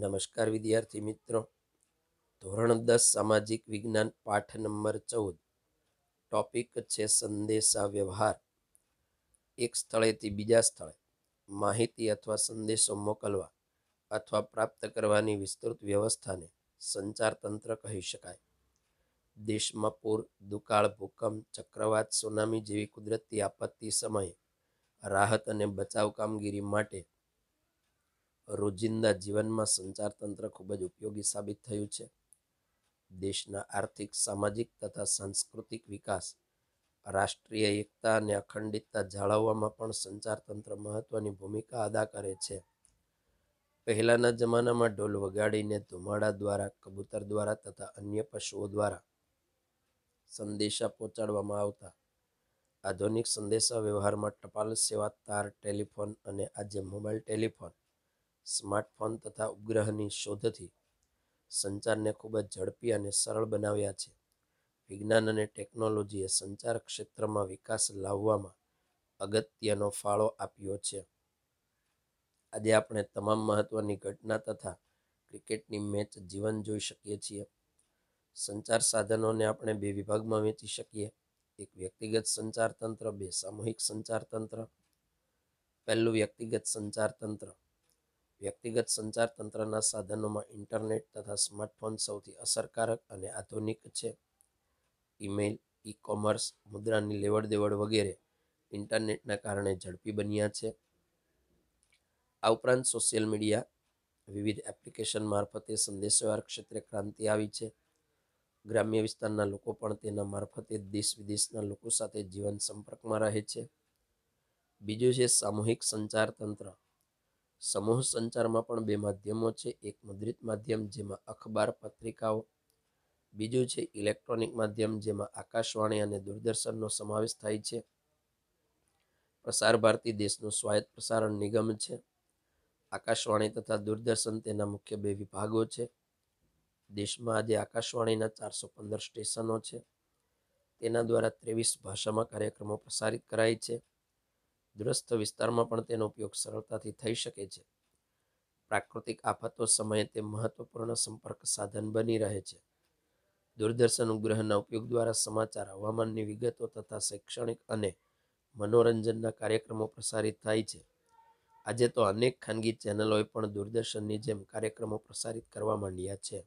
નમસ્કાર વિદ્યાર્થી મિત્રો ધોરણ દસ સામાજિક વિજ્ઞાન પાઠ નંબર ચૌદ ટોપિક છે સંદેશા વ્યવહાર એક સ્થળેથી બીજા સ્થળે માહિતી અથવા સંદેશો મોકલવા અથવા પ્રાપ્ત કરવાની વિસ્તૃત વ્યવસ્થાને સંચાર તંત્ર કહી શકાય દેશમાં પૂર દુકાળ ભૂકંપ ચક્રવાત સુનામી જેવી કુદરતી આપત્તિ સમયે રાહત અને બચાવ કામગીરી માટે રોજિંદા જીવનમાં સંચાર તંત્ર ખૂબ જ ઉપયોગી સાબિત થયું છે દેશના આર્થિક સામાજિક તથા સાંસ્કૃતિક વિકાસ રાષ્ટ્રીય એકતા અને અખંડિતતા જાળવવામાં પણ સંચાર તંત્ર મહત્વની ભૂમિકા અદા કરે છે પહેલાંના જમાનામાં ઢોલ વગાડીને ધુમાડા દ્વારા કબૂતર દ્વારા તથા અન્ય પશુઓ દ્વારા સંદેશા પહોંચાડવામાં આવતા આધુનિક સંદેશા વ્યવહારમાં ટપાલ સેવા તાર ટેલિફોન અને આજે મોબાઈલ ટેલિફોન સ્માર્ટફોન તથા ઉપગ્રહની શોધથી સંચારને ખૂબ જ ઝડપી અને સરળ બનાવ્યા છે વિજ્ઞાન અને ટેકનોલોજીએ સંચાર ક્ષેત્રમાં વિકાસ લાવવામાં અગત્યનો ફાળો આપ્યો છે આજે આપણે તમામ મહત્ત્વની ઘટના તથા ક્રિકેટની મેચ જીવન જોઈ શકીએ છીએ સંચાર સાધનોને આપણે બે વિભાગમાં વેચી શકીએ એક વ્યક્તિગત સંચાર તંત્ર બે સામૂહિક સંચાર તંત્ર પહેલું વ્યક્તિગત સંચાર તંત્ર વ્યક્તિગત સંચાર તંત્રના સાધનોમાં ઇન્ટરનેટ તથા સ્માર્ટફોન સૌથી અસરકારક અને આધુનિક છે ઈમેલ ઈ કોમર્સ મુદ્રાની લેવડ દેવડ વગેરે ઇન્ટરનેટના કારણે ઝડપી બન્યા છે આ ઉપરાંત સોશિયલ મીડિયા વિવિધ એપ્લિકેશન મારફતે સંદેશવ્યવહાર ક્ષેત્રે ક્રાંતિ આવી છે ગ્રામ્ય વિસ્તારના લોકો પણ તેના મારફતે દેશ વિદેશના લોકો સાથે જીવન સંપર્કમાં રહે છે બીજું છે સામૂહિક સંચાર તંત્ર સમૂહ સંચારમાં પણ બે માધ્યમો છે એક મુદ્રિત માધ્યમ જેમાં અખબાર પત્રિકાઓ બીજું છે ઇલેક્ટ્રોનિક માધ્યમ જેમાં આકાશવાણી અને દૂરદર્શનનો સમાવેશ થાય છે પ્રસાર ભારતી દેશનું સ્વાયત્ત પ્રસારણ નિગમ છે આકાશવાણી તથા દૂરદર્શન તેના મુખ્ય બે વિભાગો છે દેશમાં આજે આકાશવાણીના ચારસો પંદર સ્ટેશનો છે તેના દ્વારા ત્રેવીસ ભાષામાં કાર્યક્રમો પ્રસારિત કરાય છે દૂરસ્થ વિસ્તારમાં પણ તેનો ઉપયોગ સરળતાથી થઈ શકે છે પ્રાકૃતિક આફતો સમયે તે મહત્વપૂર્ણ સંપર્ક સાધન બની રહે છે દૂરદર્શન ઉપગ્રહના ઉપયોગ દ્વારા સમાચાર હવામાનની વિગતો તથા શૈક્ષણિક અને મનોરંજનના કાર્યક્રમો પ્રસારિત થાય છે આજે તો અનેક ખાનગી ચેનલોએ પણ દૂરદર્શનની જેમ કાર્યક્રમો પ્રસારિત કરવા માંડ્યા છે